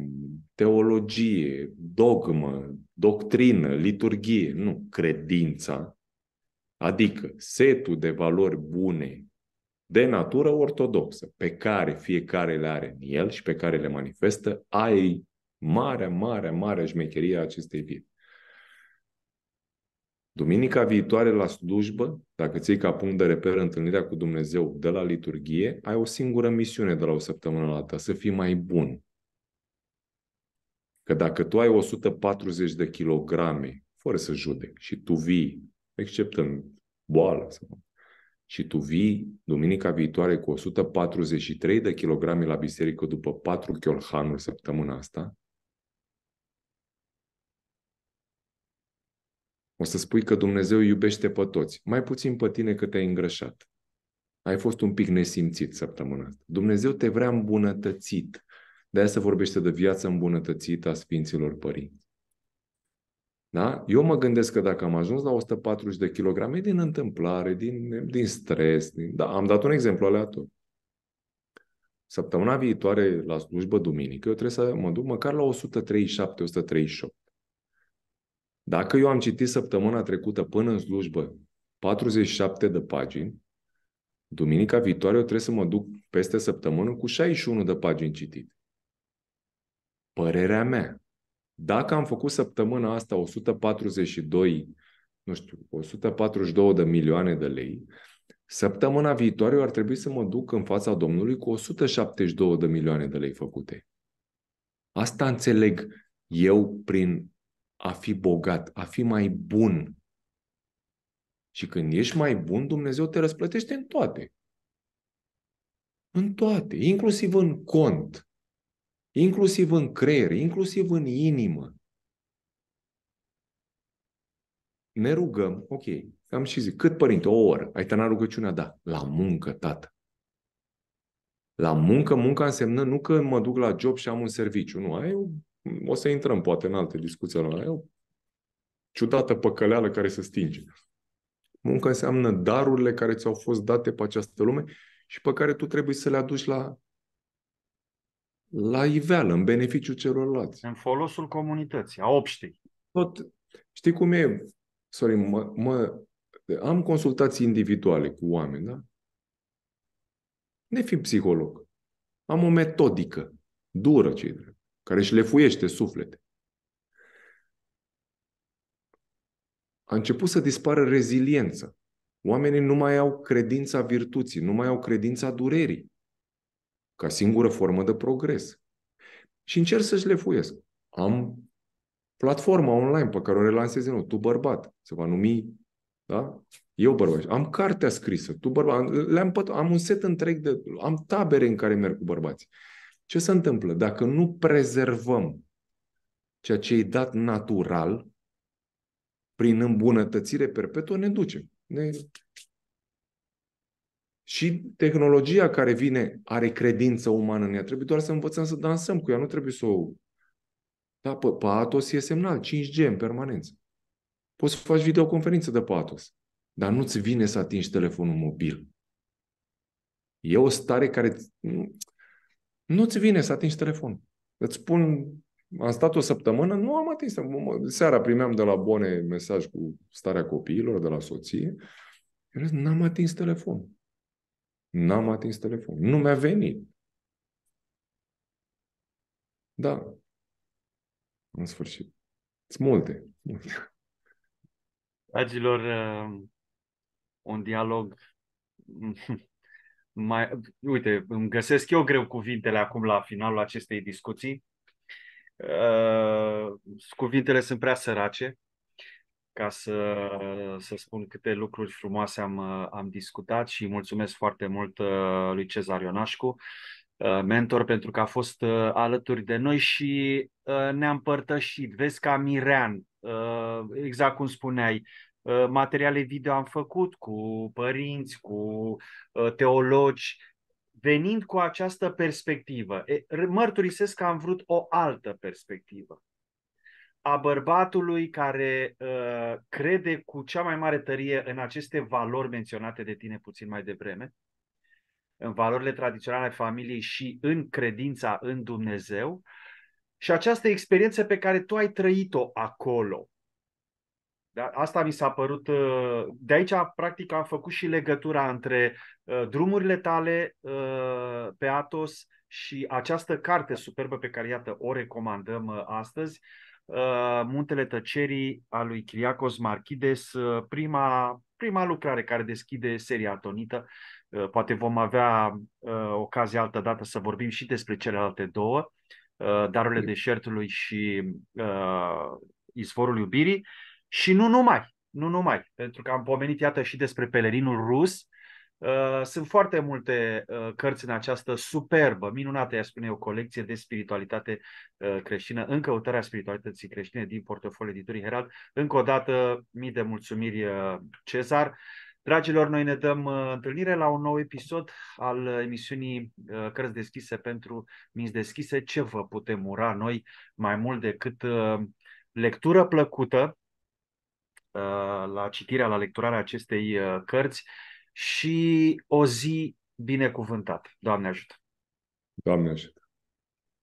teologie, dogmă, doctrină, liturgie, nu, credința, adică setul de valori bune de natură ortodoxă, pe care fiecare le are în el și pe care le manifestă, ai marea, marea, marea șmecherie a acestei vieți. Duminica viitoare la slujbă, dacă ții ca punct de reper întâlnirea cu Dumnezeu de la liturghie, ai o singură misiune de la o săptămână la alta, să fii mai bun. Că dacă tu ai 140 de kilograme, fără să judec, și tu vii, exceptând boală, și tu vii duminica viitoare cu 143 de kilograme la biserică după 4 chiolhanuri săptămâna asta, O să spui că Dumnezeu iubește pe toți, mai puțin pe tine că te-ai îngrășat. Ai fost un pic nesimțit săptămâna asta. Dumnezeu te vrea îmbunătățit. De aia se vorbește de viață îmbunătățită a Sfinților Părinți. Da? Eu mă gândesc că dacă am ajuns la 140 de kilograme, din întâmplare, din, din stres, din... Da, am dat un exemplu aleator. Săptămâna viitoare, la slujbă duminică, eu trebuie să mă duc măcar la 137-138. Dacă eu am citit săptămâna trecută până în slujbă 47 de pagini, duminica viitoare eu trebuie să mă duc peste săptămână cu 61 de pagini citit. Părerea mea. Dacă am făcut săptămâna asta 142, nu știu, 142 de milioane de lei, săptămâna viitoare eu ar trebui să mă duc în fața Domnului cu 172 de milioane de lei făcute. Asta înțeleg eu prin a fi bogat, a fi mai bun. Și când ești mai bun, Dumnezeu te răsplătește în toate. În toate, inclusiv în cont, inclusiv în creier, inclusiv în inimă. Ne rugăm, ok, am și zic, cât părinte, o oră, ai tăna rugăciunea, da, la muncă, tată. La muncă, munca însemnă nu că mă duc la job și am un serviciu, nu, ai o să intrăm poate în alte discuții la e o ciudată păcăleală care se stinge. Muncă înseamnă darurile care ți-au fost date pe această lume și pe care tu trebuie să le aduci la, la iveală, în beneficiu celorlalți. În folosul comunității, a obștii. Tot, știi cum e, Sorry, mă, mă, am consultații individuale cu oameni, da? Ne fi psiholog. Am o metodică dură, cei drept care își lefuiește suflete. A început să dispară reziliență. Oamenii nu mai au credința virtuții, nu mai au credința durerii ca singură formă de progres. Și încerc să-și lefuiesc. Am platforma online pe care o relansez din nou, Tu Bărbat, se va numi, da? Eu bărbat. Am cartea scrisă, Tu Bărbat. Le-am, am un set întreg de... Am tabere în care merg cu bărbații. Ce se întâmplă? Dacă nu prezervăm ceea ce e dat natural, prin îmbunătățire perpetuă, ne ducem. Ne... Și tehnologia care vine are credință umană în ea. Trebuie doar să învățăm să dansăm cu ea. Nu trebuie să o... Da, pe patos e semnal. 5G în permanență. Poți să faci videoconferință de patos. Dar nu-ți vine să atingi telefonul mobil. E o stare care nu-ți vine să atingi telefon. Îți spun, am stat o săptămână, nu am atins. Seara primeam de la Bone mesaj cu starea copiilor, de la soție. Eu zic, n-am atins telefon. N-am atins telefon. Nu mi-a venit. Da. În sfârșit. Sunt multe. Dragilor, um, un dialog <laughs> mai, uite, îmi găsesc eu greu cuvintele acum la finalul acestei discuții. Uh, cuvintele sunt prea sărace ca să, să spun câte lucruri frumoase am, am discutat și mulțumesc foarte mult uh, lui Cezar Ionașcu, uh, mentor, pentru că a fost uh, alături de noi și uh, ne-a împărtășit. Vezi ca Mirean, uh, exact cum spuneai, Uh, materiale video am făcut cu părinți, cu uh, teologi, venind cu această perspectivă. Mărturisesc că am vrut o altă perspectivă a bărbatului care uh, crede cu cea mai mare tărie în aceste valori menționate de tine puțin mai devreme, în valorile tradiționale ale familiei și în credința în Dumnezeu, și această experiență pe care tu ai trăit-o acolo, da, asta mi s-a părut. Ă, de aici, practic, am făcut și legătura între ă, drumurile tale ă, pe Atos și această carte superbă pe care, iată, o recomandăm astăzi, Muntele Tăcerii a lui Criacos Marchides, prima, prima lucrare care deschide seria atonită. Poate vom avea ocazia altă dată să vorbim și despre celelalte două, Darurile Deșertului și Izvorul Iubirii. Și nu numai, nu numai, pentru că am pomenit, iată, și despre pelerinul rus. Uh, sunt foarte multe uh, cărți în această superbă, minunată, i-aș spune eu, colecție de spiritualitate uh, creștină, în căutarea spiritualității creștine din portofoliul editurii Herald. Încă o dată, mii de mulțumiri, Cezar. Dragilor, noi ne dăm întâlnire la un nou episod al emisiunii Cărți deschise pentru minți deschise. Ce vă putem ura noi mai mult decât lectură plăcută, Uh, la citirea, la lecturarea acestei uh, cărți și o zi binecuvântată. Doamne ajută! Doamne ajută!